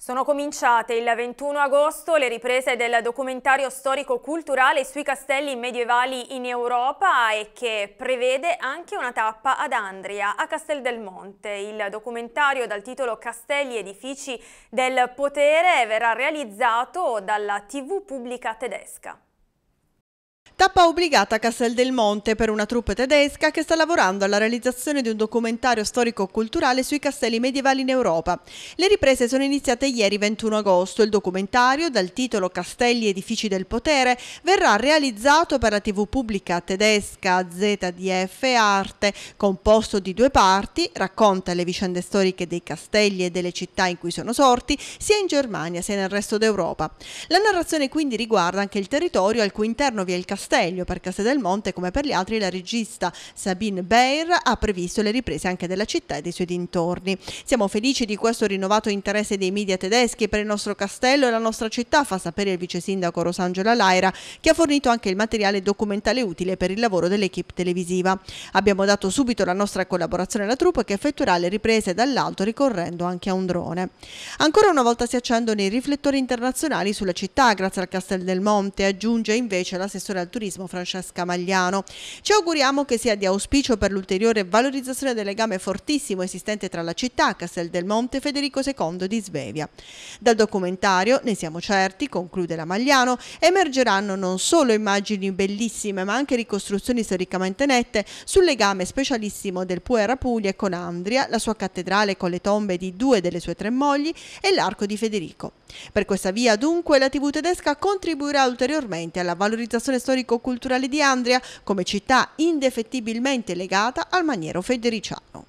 Sono cominciate il 21 agosto le riprese del documentario storico-culturale sui castelli medievali in Europa e che prevede anche una tappa ad Andria, a Castel del Monte. Il documentario dal titolo Castelli edifici del potere verrà realizzato dalla TV pubblica tedesca. Tappa obbligata a Castel del Monte per una troupe tedesca che sta lavorando alla realizzazione di un documentario storico-culturale sui castelli medievali in Europa. Le riprese sono iniziate ieri 21 agosto. Il documentario, dal titolo Castelli e edifici del potere, verrà realizzato per la TV pubblica tedesca ZDF Arte, composto di due parti, racconta le vicende storiche dei castelli e delle città in cui sono sorti, sia in Germania sia nel resto d'Europa. La narrazione quindi riguarda anche il territorio al cui interno vi è il castello Casteglio. Per Castedelmonte, come per gli altri, la regista Sabine Beir ha previsto le riprese anche della città e dei suoi dintorni. Siamo felici di questo rinnovato interesse dei media tedeschi per il nostro castello e la nostra città, fa sapere il vice sindaco Rosangela Laira, che ha fornito anche il materiale documentale utile per il lavoro dell'equipe televisiva. Abbiamo dato subito la nostra collaborazione alla troupe che effettuerà le riprese dall'alto ricorrendo anche a un drone. Ancora una volta si accendono i riflettori internazionali sulla città grazie al Castel del Monte, aggiunge invece l'assessore al turismo turismo Francesca Magliano. Ci auguriamo che sia di auspicio per l'ulteriore valorizzazione del legame fortissimo esistente tra la città, Castel del Monte e Federico II di Svevia. Dal documentario, ne siamo certi, conclude la Magliano, emergeranno non solo immagini bellissime ma anche ricostruzioni storicamente nette sul legame specialissimo del Puera Puglia con Andria, la sua cattedrale con le tombe di due delle sue tre mogli e l'arco di Federico. Per questa via, dunque, la TV tedesca contribuirà ulteriormente alla valorizzazione storica storico-culturale di Andria come città indefettibilmente legata al maniero federiciano.